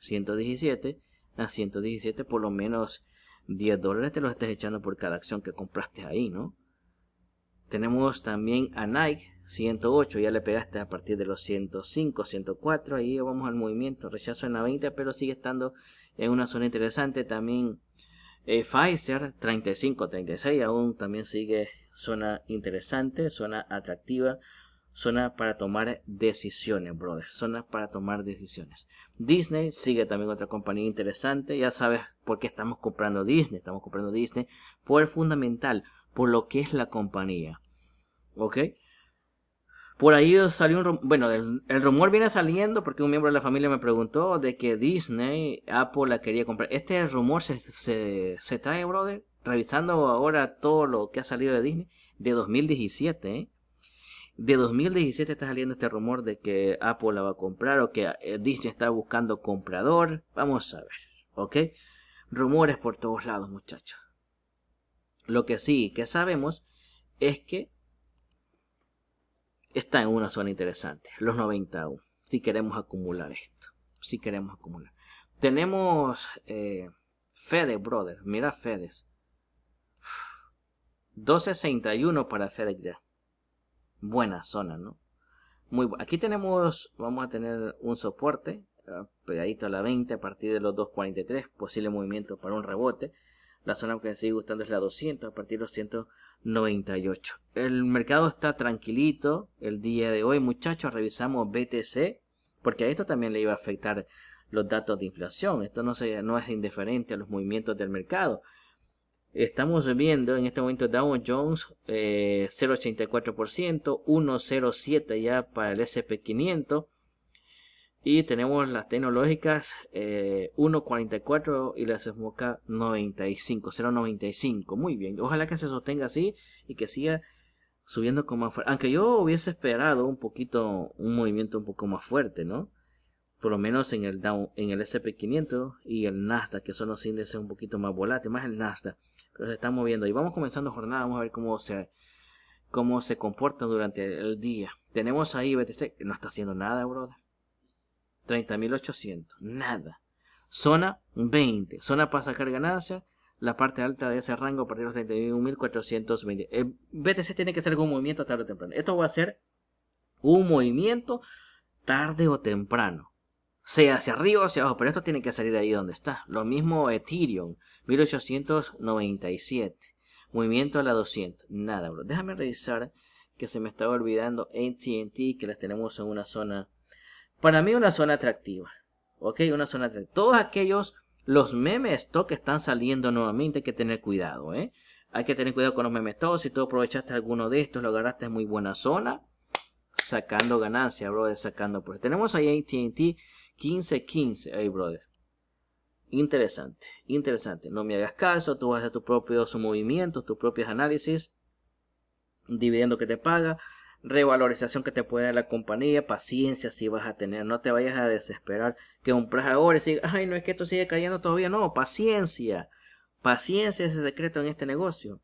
117 a 117 por lo menos 10 dólares te los estás echando por cada acción que compraste ahí, ¿no? Tenemos también a Nike, 108, ya le pegaste a partir de los 105, 104, ahí vamos al movimiento, rechazo en la 20, pero sigue estando en una zona interesante. También eh, Pfizer, 35, 36, aún también sigue zona interesante, zona atractiva zona para tomar decisiones, brother. Zona para tomar decisiones. Disney sigue también otra compañía interesante. Ya sabes por qué estamos comprando Disney. Estamos comprando Disney por el fundamental, por lo que es la compañía. ¿Ok? Por ahí salió un rumor, bueno, el, rumor viene saliendo porque un miembro de la familia me preguntó de que Disney, Apple la quería comprar. Este rumor se, se trae, brother, revisando ahora todo lo que ha salido de Disney, de 2017, ¿eh? de 2017 está saliendo este rumor de que Apple la va a comprar o que eh, Disney está buscando comprador. Vamos a ver, ¿ok? Rumores por todos lados, muchachos. Lo que sí que sabemos es que está en una zona interesante, los 90 aún, si queremos acumular esto, si queremos acumular. Tenemos eh, Fede, brother, mira Fedes. 2.61 para FedEx ya buena zona, ¿no? Muy Aquí tenemos, vamos a tener un soporte pegadito a la 20 a partir de los 2.43, posible movimiento para un rebote. La zona que me sigue gustando es la 200 a partir de los 198. El mercado está tranquilito el día de hoy, muchachos. Revisamos BTC, porque a esto también le iba a afectar los datos de inflación. Esto no, no es indiferente a los movimientos del mercado. Estamos viendo en este momento Dow Jones 0.84%, eh, 1.07 ya para el SP500. Y tenemos las tecnológicas 1.44 eh, y las Smoca 95, 0.95. Muy bien, ojalá que se sostenga así y que siga subiendo con más fuerza. Aunque yo hubiese esperado un poquito, un movimiento un poco más fuerte, ¿no? por lo menos en el, en el SP500 y el Nasdaq, que son los índices un poquito más volátiles, más el Nasdaq, pero se están moviendo. Y vamos comenzando jornada, vamos a ver cómo se, cómo se comporta durante el día. Tenemos ahí BTC, no está haciendo nada, brother. 30.800, nada. Zona 20, zona para sacar ganancia la parte alta de ese rango a partir de 31.420. BTC tiene que hacer algún movimiento tarde o temprano. Esto va a ser un movimiento tarde o temprano sea hacia arriba o hacia abajo, pero esto tiene que salir de ahí donde está. Lo mismo Ethereum, 1897. Movimiento a la 200. Nada, bro. Déjame revisar que se me estaba olvidando ATT, que las tenemos en una zona, para mí una zona atractiva. Ok, una zona atractiva. Todos aquellos, los memes stock que están saliendo nuevamente, hay que tener cuidado, ¿eh? Hay que tener cuidado con los memes Todos. Si tú aprovechaste alguno de estos, lo agarraste en muy buena zona, sacando ganancia, bro, sacando. Pues tenemos ahí ATT 15-15, hey brother. Interesante, interesante. No me hagas caso, tú vas a hacer tus propios movimientos, tus propios análisis, dividiendo que te paga, revalorización que te puede dar la compañía, paciencia si vas a tener, no te vayas a desesperar que compras ahora y ay, no es que esto sigue cayendo todavía, no, paciencia, paciencia es el secreto en este negocio.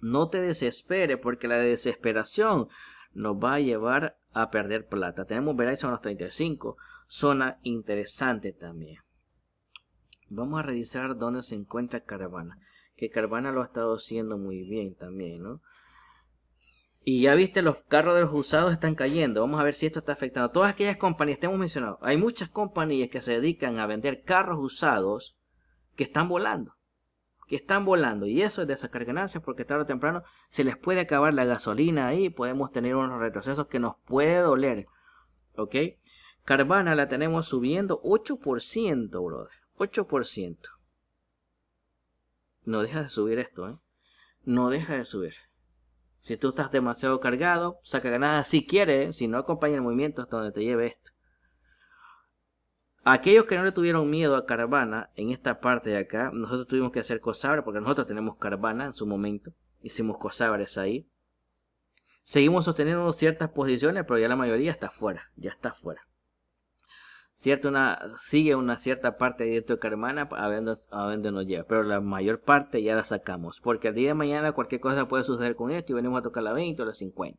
No te desesperes porque la desesperación nos va a llevar a perder plata. Tenemos Verizon a los 35, zona interesante también. Vamos a revisar dónde se encuentra Caravana. que Caravana lo ha estado haciendo muy bien también, ¿no? Y ya viste, los carros de los usados están cayendo. Vamos a ver si esto está afectando. Todas aquellas compañías que hemos mencionado, hay muchas compañías que se dedican a vender carros usados que están volando que están volando. Y eso es de sacar ganancias porque tarde o temprano se les puede acabar la gasolina ahí. Podemos tener unos retrocesos que nos puede doler. ¿Ok? Carvana la tenemos subiendo 8%, brother. 8%. No deja de subir esto, ¿eh? No deja de subir. Si tú estás demasiado cargado, saca ganancias si quieres. ¿eh? Si no acompaña el movimiento hasta donde te lleve esto. Aquellos que no le tuvieron miedo a Carvana en esta parte de acá, nosotros tuvimos que hacer cosabres porque nosotros tenemos Carvana en su momento. Hicimos Cosabres ahí. Seguimos sosteniendo ciertas posiciones, pero ya la mayoría está fuera. Ya está fuera. Cierto, una, sigue una cierta parte directo de Carvana a ver, nos lleva, pero la mayor parte ya la sacamos. Porque el día de mañana cualquier cosa puede suceder con esto y venimos a tocar la 20 o la 50.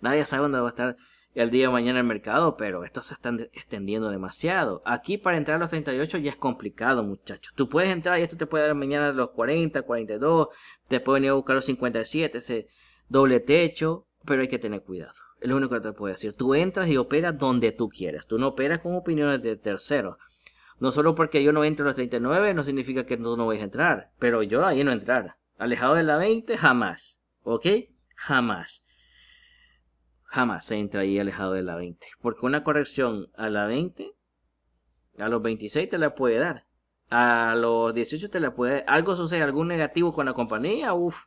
Nadie sabe dónde va a estar el día de mañana el mercado, pero estos se están extendiendo demasiado. Aquí para entrar a los 38 ya es complicado, muchachos. Tú puedes entrar y esto te puede dar mañana a los 40, 42, te puede venir a buscar los 57, ese doble techo, pero hay que tener cuidado. Es lo único que te puedo decir. Tú entras y operas donde tú quieras. Tú no operas con opiniones de terceros. No solo porque yo no entro a los 39 no significa que tú no vayas a entrar, pero yo ahí no entrar. Alejado de la 20, jamás. ¿Ok? Jamás jamás se entra ahí alejado de la 20. Porque una corrección a la 20, a los 26 te la puede dar. A los 18 te la puede dar. Algo sucede, algún negativo con la compañía, uff,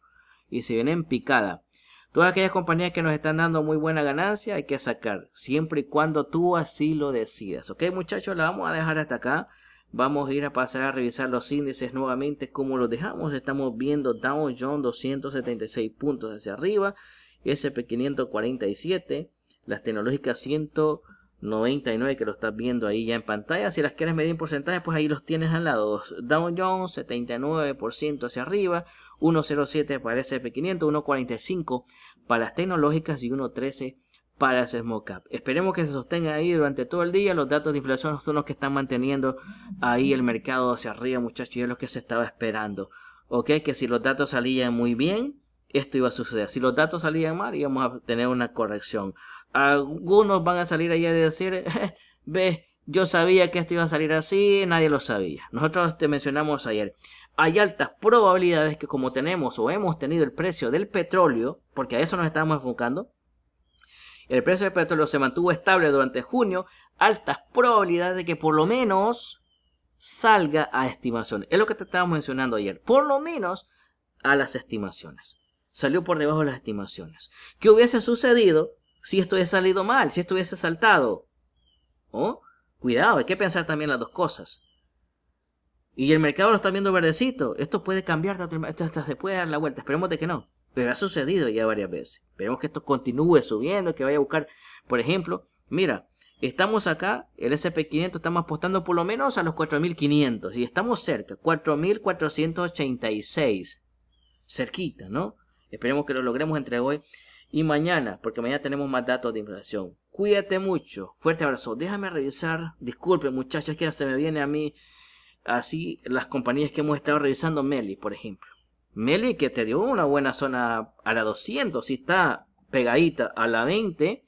y se viene en picada. Todas aquellas compañías que nos están dando muy buena ganancia hay que sacar, siempre y cuando tú así lo decidas. Ok, muchachos, la vamos a dejar hasta acá. Vamos a ir a pasar a revisar los índices nuevamente como los dejamos. Estamos viendo Dow Jones 276 puntos hacia arriba. SP547, las tecnológicas 199 que lo estás viendo ahí ya en pantalla. Si las quieres medir en porcentaje, pues ahí los tienes al lado. Dow Jones 79% hacia arriba, 1.07 para SP500, 1.45 para las tecnológicas y 1.13 para el small Esperemos que se sostenga ahí durante todo el día. Los datos de inflación son los que están manteniendo ahí el mercado hacia arriba, muchachos, y es lo que se estaba esperando. Ok, que si los datos salían muy bien, esto iba a suceder. Si los datos salían mal, íbamos a tener una corrección. Algunos van a salir allá y decir, ve, yo sabía que esto iba a salir así, nadie lo sabía. Nosotros te mencionamos ayer, hay altas probabilidades que como tenemos o hemos tenido el precio del petróleo, porque a eso nos estamos enfocando, el precio del petróleo se mantuvo estable durante junio, altas probabilidades de que por lo menos salga a estimaciones. Es lo que te estábamos mencionando ayer, por lo menos a las estimaciones salió por debajo de las estimaciones. ¿Qué hubiese sucedido si esto hubiese salido mal, si esto hubiese saltado? ¿Oh? Cuidado, hay que pensar también las dos cosas. Y el mercado lo está viendo verdecito. Esto puede cambiar, esto hasta se puede dar la vuelta. Esperemos de que no. Pero ha sucedido ya varias veces. Esperemos que esto continúe subiendo, que vaya a buscar, por ejemplo, mira, estamos acá, el SP500 estamos apostando por lo menos a los 4500 y estamos cerca, 4486. Cerquita, ¿no? Esperemos que lo logremos entre hoy y mañana, porque mañana tenemos más datos de inflación. Cuídate mucho. Fuerte abrazo. Déjame revisar. Disculpe, muchachos, que se me viene a mí así las compañías que hemos estado revisando. Meli, por ejemplo. Meli, que te dio una buena zona a la 200. Si está pegadita a la 20,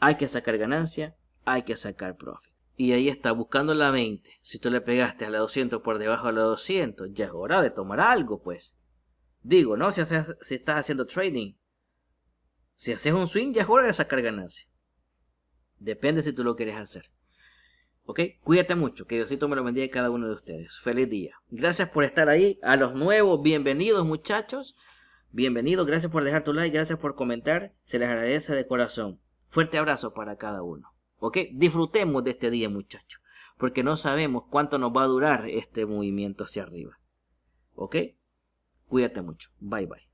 hay que sacar ganancia, hay que sacar profit. Y ahí está, buscando la 20. Si tú le pegaste a la 200 por debajo de la 200, ya es hora de tomar algo, pues. Digo, ¿no? Si, estás haciendo trading. Si haces un swing, ya es hora de sacar ganancia. Depende si tú lo quieres hacer. ¿Ok? Cuídate mucho. Que Diosito me lo bendiga a cada uno de ustedes. Feliz día. Gracias por estar ahí. A los nuevos, bienvenidos muchachos. Bienvenidos. Gracias por dejar tu like. Gracias por comentar. Se les agradece de corazón. Fuerte abrazo para cada uno. ¿Ok? Disfrutemos de este día muchachos. Porque no sabemos cuánto nos va a durar este movimiento hacia arriba. ¿Ok? Cuídate mucho. Bye bye.